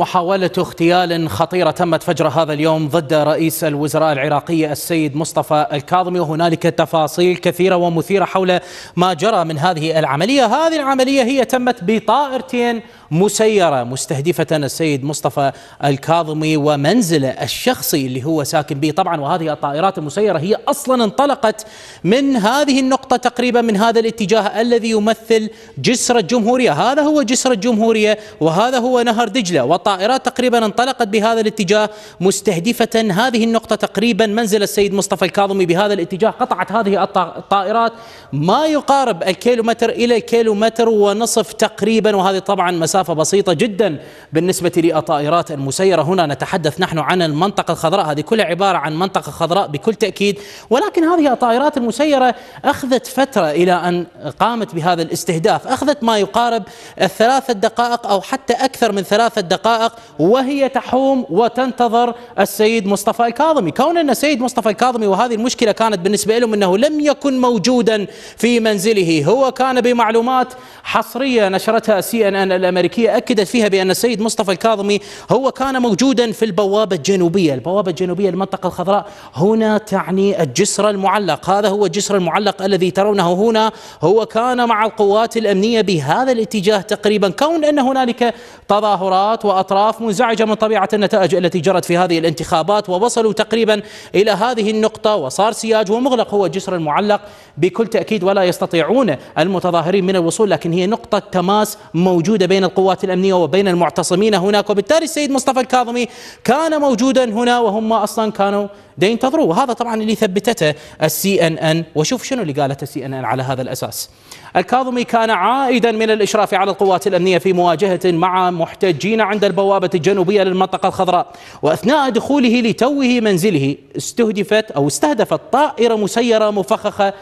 محاولة اغتيال خطيرة تمت فجر هذا اليوم ضد رئيس الوزراء العراقي السيد مصطفى الكاظمي وهنالك تفاصيل كثيرة ومثيرة حول ما جرى من هذه العملية هذه العملية هي تمت بطائرتين مسيرة مستهدفة السيد مصطفى الكاظمي ومنزله الشخصي اللي هو ساكن به طبعا وهذه الطائرات المسيرة هي أصلا انطلقت من هذه النقطة تقريبا من هذا الاتجاه الذي يمثل جسر الجمهورية هذا هو جسر الجمهورية وهذا هو نهر دجلة والطائرات تقريبا انطلقت بهذا الاتجاه مستهدفة هذه النقطة تقريبا منزل السيد مصطفى الكاظمي بهذا الاتجاه قطعت هذه الطائرات ما يقارب الكيلومتر إلى الكيلومتر ونصف تقريبا وهذه طبعا مسافة مسافة بسيطة جدا بالنسبة للطائرات المسيرة هنا نتحدث نحن عن المنطقة الخضراء هذه كلها عبارة عن منطقة خضراء بكل تأكيد ولكن هذه الطائرات المسيرة أخذت فترة إلى أن قامت بهذا الاستهداف أخذت ما يقارب الثلاثة دقائق أو حتى أكثر من ثلاثة دقائق وهي تحوم وتنتظر السيد مصطفى الكاظمي كون أن السيد مصطفى الكاظمي وهذه المشكلة كانت بالنسبة لهم أنه لم يكن موجودا في منزله هو كان بمعلومات حصرية نشرتها سي ان ان الأمريكية الأمريكية أكدت فيها بأن السيد مصطفى الكاظمي هو كان موجودا في البوابة الجنوبية البوابة الجنوبية المنطقة الخضراء هنا تعني الجسر المعلق هذا هو الجسر المعلق الذي ترونه هنا هو كان مع القوات الأمنية بهذا الاتجاه تقريبا كون أن هنالك تظاهرات وأطراف منزعجة من طبيعة النتائج التي جرت في هذه الانتخابات ووصلوا تقريبا إلى هذه النقطة وصار سياج ومغلق هو الجسر المعلق بكل تأكيد ولا يستطيعون المتظاهرين من الوصول لكن هي نقطة تماس موجودة بين القوات الأمنية وبين المعتصمين هناك وبالتالي السيد مصطفى الكاظمي كان موجودا هنا وهم أصلا كانوا ينتظروه وهذا طبعا اللي ثبتته السي ان ان وشوف شنو اللي قالته السي ان ان على هذا الأساس الكاظمي كان عائدا من الإشراف على القوات الأمنية في مواجهة مع محتجين عند البوابة الجنوبية للمنطقة الخضراء وأثناء دخوله لتوه منزله استهدفت أو استهدفت طائرة مسيرة مفخخة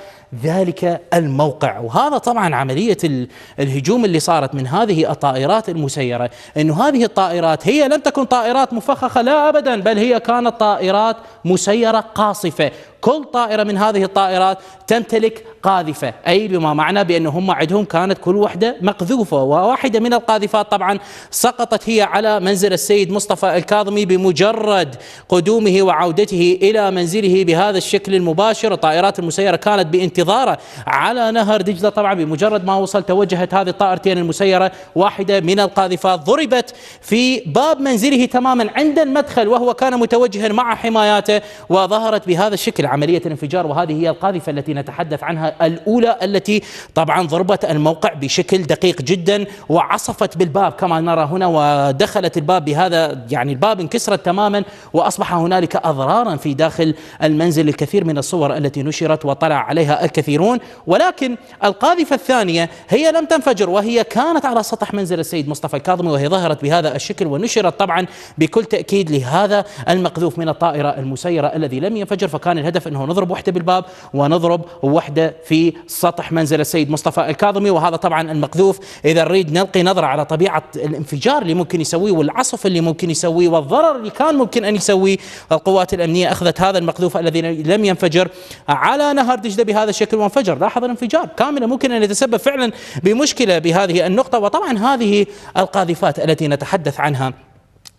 ذلك الموقع وهذا طبعا عملية الهجوم اللي صارت من هذه الطائرات المسيرة أن هذه الطائرات هي لم تكن طائرات مفخخة لا أبدا بل هي كانت طائرات مسيرة قاصفة كل طائرة من هذه الطائرات تمتلك قاذفة أي بما معنى بأن هم عندهم كانت كل وحدة مقذوفة وواحدة من القاذفات طبعا سقطت هي على منزل السيد مصطفى الكاظمي بمجرد قدومه وعودته إلى منزله بهذا الشكل المباشر الطائرات المسيرة كانت بانتظاره على نهر دجلة طبعا بمجرد ما وصل توجهت هذه الطائرتين المسيرة واحدة من القاذفات ضربت في باب منزله تماما عند المدخل وهو كان متوجها مع حماياته وظهرت بهذا الشكل عملية الانفجار وهذه هي القاذفة التي نتحدث عنها الأولى التي طبعا ضربت الموقع بشكل دقيق جدا وعصفت بالباب كما نرى هنا ودخلت الباب بهذا يعني الباب انكسرت تماما وأصبح هنالك أضرارا في داخل المنزل الكثير من الصور التي نشرت وطلع عليها الكثيرون ولكن القاذفة الثانية هي لم تنفجر وهي كانت على سطح منزل السيد مصطفى الكاظمي وهي ظهرت بهذا الشكل ونشرت طبعا بكل تأكيد لهذا المقذوف من الطائرة المسيرة الذي لم ينفجر فكان الهدف الهدف انه نضرب وحده بالباب ونضرب وحده في سطح منزل السيد مصطفى الكاظمي وهذا طبعا المقذوف اذا نريد نلقي نظره على طبيعه الانفجار اللي ممكن يسويه والعصف اللي ممكن يسويه والضرر اللي كان ممكن ان يسويه القوات الامنيه اخذت هذا المقذوف الذي لم ينفجر على نهر دجله بهذا الشكل وانفجر لاحظ الانفجار كامله ممكن ان يتسبب فعلا بمشكله بهذه النقطه وطبعا هذه القاذفات التي نتحدث عنها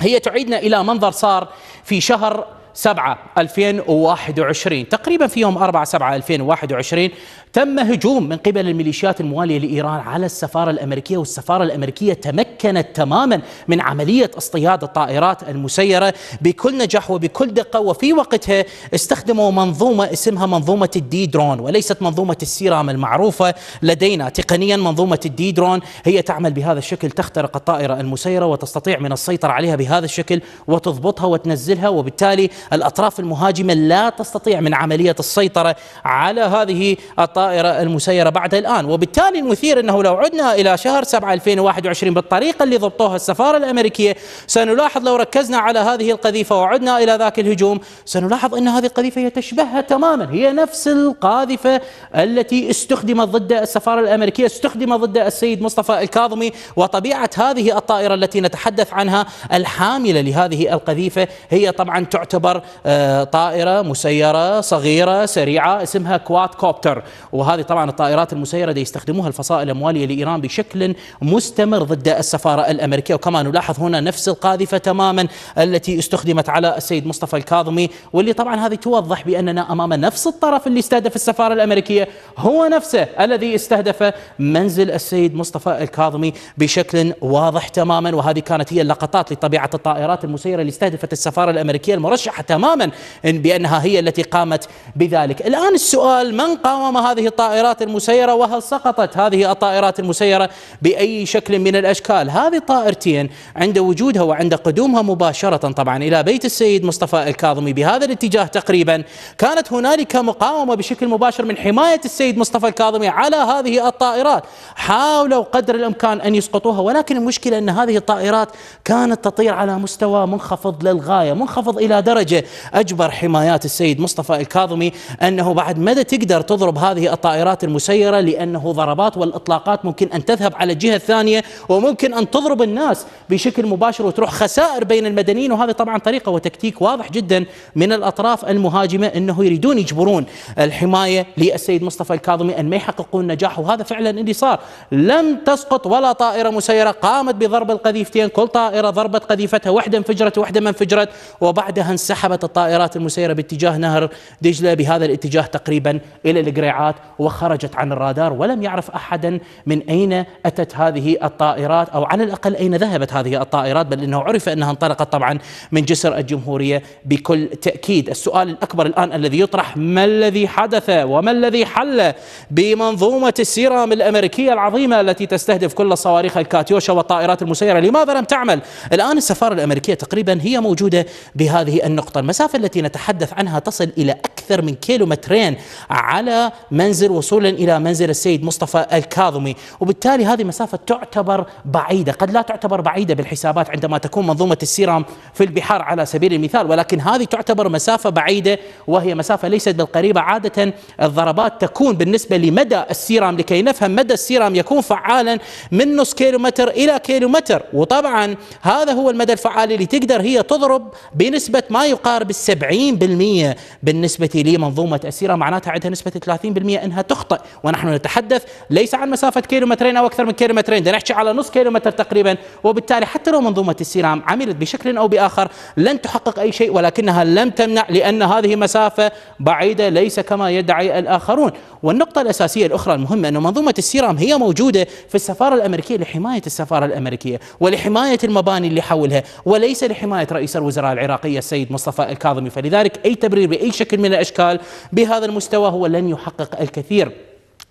هي تعيدنا الى منظر صار في شهر 7 2021 تقريبا في يوم 4 7 2021 تم هجوم من قبل الميليشيات الموالية لإيران على السفارة الأمريكية والسفارة الأمريكية تمكنت تماما من عملية اصطياد الطائرات المسيرة بكل نجاح وبكل دقة وفي وقتها استخدموا منظومة اسمها منظومة الدي درون وليست منظومة السيرام المعروفة لدينا تقنيا منظومة الدي درون هي تعمل بهذا الشكل تخترق الطائرة المسيرة وتستطيع من السيطرة عليها بهذا الشكل وتضبطها وتنزلها وبالتالي الأطراف المهاجمة لا تستطيع من عملية السيطرة على هذه الطائرة المسيرة بعد الآن وبالتالي المثير أنه لو عدنا إلى شهر 7 2021 بالطريقة اللي ضبطوها السفارة الأمريكية سنلاحظ لو ركزنا على هذه القذيفة وعدنا إلى ذاك الهجوم سنلاحظ أن هذه القذيفة هي تشبهها تماما هي نفس القاذفة التي استخدمت ضد السفارة الأمريكية استخدمت ضد السيد مصطفى الكاظمي وطبيعة هذه الطائرة التي نتحدث عنها الحاملة لهذه القذيفة هي طبعا تعتبر تعتبر آه، طائرة مسيرة صغيرة سريعة اسمها كواد كوبتر وهذه طبعا الطائرات المسيرة دي يستخدموها الفصائل الأموالية لإيران بشكل مستمر ضد السفارة الأمريكية وكما نلاحظ هنا نفس القاذفة تماما التي استخدمت على السيد مصطفى الكاظمي واللي طبعا هذه توضح بأننا أمام نفس الطرف اللي استهدف السفارة الأمريكية هو نفسه الذي استهدف منزل السيد مصطفى الكاظمي بشكل واضح تماما وهذه كانت هي اللقطات لطبيعة الطائرات المسيرة اللي استهدفت السفارة الأمريكية المرشحة تماما بأنها هي التي قامت بذلك الآن السؤال من قاوم هذه الطائرات المسيرة وهل سقطت هذه الطائرات المسيرة بأي شكل من الأشكال هذه الطائرتين عند وجودها وعند قدومها مباشرة طبعا إلى بيت السيد مصطفى الكاظمي بهذا الاتجاه تقريبا كانت هنالك مقاومة بشكل مباشر من حماية السيد مصطفى الكاظمي على هذه الطائرات حاولوا قدر الإمكان أن يسقطوها ولكن المشكلة أن هذه الطائرات كانت تطير على مستوى منخفض للغاية منخفض إلى درجة حاجة أجبر حمايات السيد مصطفى الكاظمي أنه بعد مدى تقدر تضرب هذه الطائرات المسيرة لأنه ضربات والإطلاقات ممكن أن تذهب على الجهة الثانية وممكن أن تضرب الناس بشكل مباشر وتروح خسائر بين المدنيين وهذا طبعا طريقة وتكتيك واضح جدا من الأطراف المهاجمة أنه يريدون يجبرون الحماية للسيد مصطفى الكاظمي أن ما يحققون نجاح وهذا فعلا اللي صار لم تسقط ولا طائرة مسيرة قامت بضرب القذيفتين كل طائرة ضربت قذيفتها واحدة انفجرت واحدة ما انفجرت وبعدها انسحب انسحبت الطائرات المسيرة باتجاه نهر دجلة بهذا الاتجاه تقريبا إلى القريعات وخرجت عن الرادار ولم يعرف أحدا من أين أتت هذه الطائرات أو على الأقل أين ذهبت هذه الطائرات بل أنه عرف أنها انطلقت طبعا من جسر الجمهورية بكل تأكيد السؤال الأكبر الآن الذي يطرح ما الذي حدث وما الذي حل بمنظومة السيرام الأمريكية العظيمة التي تستهدف كل صواريخ الكاتيوشا والطائرات المسيرة لماذا لم تعمل الآن السفارة الأمريكية تقريبا هي موجودة بهذه النقطة النقطة المسافة التي نتحدث عنها تصل إلى أكثر من كيلومترين على منزل وصولا إلى منزل السيد مصطفى الكاظمي وبالتالي هذه مسافة تعتبر بعيدة قد لا تعتبر بعيدة بالحسابات عندما تكون منظومة السيرام في البحار على سبيل المثال ولكن هذه تعتبر مسافة بعيدة وهي مسافة ليست بالقريبة عادة الضربات تكون بالنسبة لمدى السيرام لكي نفهم مدى السيرام يكون فعالا من نص كيلومتر إلى كيلومتر وطبعا هذا هو المدى الفعال اللي تقدر هي تضرب بنسبة ما يقارب السبعين بالمية بالنسبة لمنظومة أسيرة معناتها عندها نسبة 30% أنها تخطئ ونحن نتحدث ليس عن مسافة كيلومترين أو أكثر من كيلومترين نحكي على نص كيلومتر تقريبا وبالتالي حتى لو منظومة السيرام عملت بشكل أو بآخر لن تحقق أي شيء ولكنها لم تمنع لأن هذه مسافة بعيدة ليس كما يدعي الآخرون والنقطة الأساسية الأخرى المهمة أن منظومة السيرام هي موجودة في السفارة الأمريكية لحماية السفارة الأمريكية ولحماية المباني اللي حولها وليس لحماية رئيس الوزراء العراقي السيد مصطفى مصطفى الكاظمي فلذلك أي تبرير بأي شكل من الأشكال بهذا المستوى هو لن يحقق الكثير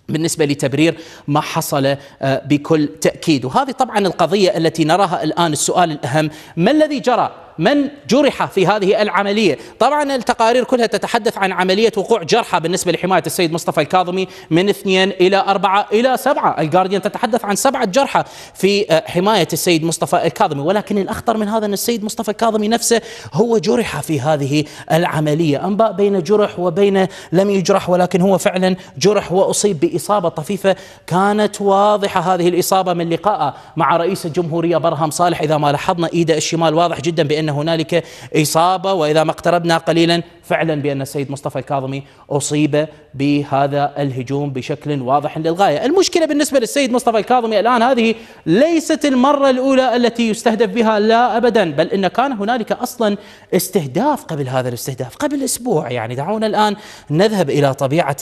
بالنسبة لتبرير ما حصل آه، بكل تأكيد وهذه طبعا القضية التي نراها الآن السؤال الأهم ما الذي جرى من جرح في هذه العملية طبعا التقارير كلها تتحدث عن عملية وقوع جرحى بالنسبة لحماية السيد مصطفى الكاظمي من اثنين إلى أربعة إلى سبعة الجارديان تتحدث عن سبعة جرحى في آه، حماية السيد مصطفى الكاظمي ولكن الأخطر من هذا أن السيد مصطفى الكاظمي نفسه هو جرح في هذه العملية أنباء بين جرح وبين لم يجرح ولكن هو فعلا جرح وأصيب بإصابة طفيفة كانت واضحة هذه الإصابة من لقاءه مع رئيس الجمهورية برهم صالح إذا ما لاحظنا إيده الشمال واضح جدا بأن بان هنالك إصابة وإذا ما اقتربنا قليلا فعلا بأن السيد مصطفى الكاظمي أصيب بهذا الهجوم بشكل واضح للغاية المشكلة بالنسبة للسيد مصطفى الكاظمي الآن هذه ليست المرة الأولى التي يستهدف بها لا أبدا بل إن كان هنالك أصلا استهداف قبل هذا الاستهداف قبل أسبوع يعني دعونا الآن نذهب إلى طبيعة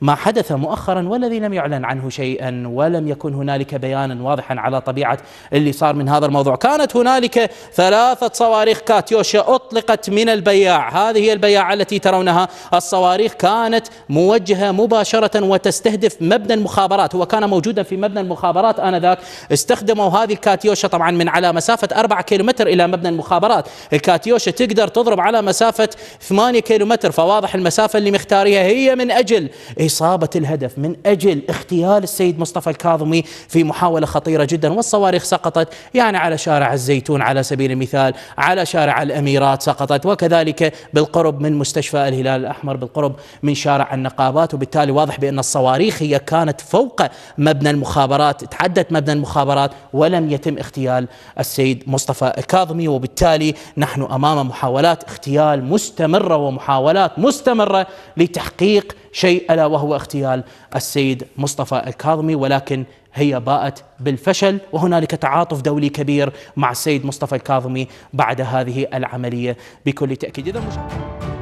ما حدث مؤخرا والذي لم يعلن عنه شيئا ولم يكن هنالك بيانا واضحا على طبيعة اللي صار من هذا الموضوع كانت هنالك ثلاثة صواريخ كاتيوشا أطلقت من البياع هذه هي البياع الضياع التي ترونها الصواريخ كانت موجهة مباشرة وتستهدف مبنى المخابرات هو كان موجودا في مبنى المخابرات آنذاك استخدموا هذه الكاتيوشا طبعا من على مسافة 4 كيلومتر إلى مبنى المخابرات الكاتيوشا تقدر تضرب على مسافة 8 كيلومتر فواضح المسافة اللي مختاريها هي من أجل إصابة الهدف من أجل اغتيال السيد مصطفى الكاظمي في محاولة خطيرة جدا والصواريخ سقطت يعني على شارع الزيتون على سبيل المثال على شارع الأميرات سقطت وكذلك بالقرب من مستشفى الهلال الأحمر بالقرب من شارع النقابات وبالتالي واضح بأن الصواريخ هي كانت فوق مبنى المخابرات تعدت مبنى المخابرات ولم يتم اغتيال السيد مصطفى كاظمي وبالتالي نحن أمام محاولات اغتيال مستمرة ومحاولات مستمرة لتحقيق شيء ألا وهو اغتيال السيد مصطفى الكاظمي ولكن هي باءت بالفشل وهنالك تعاطف دولي كبير مع السيد مصطفى الكاظمي بعد هذه العملية بكل تأكيد إذا مش...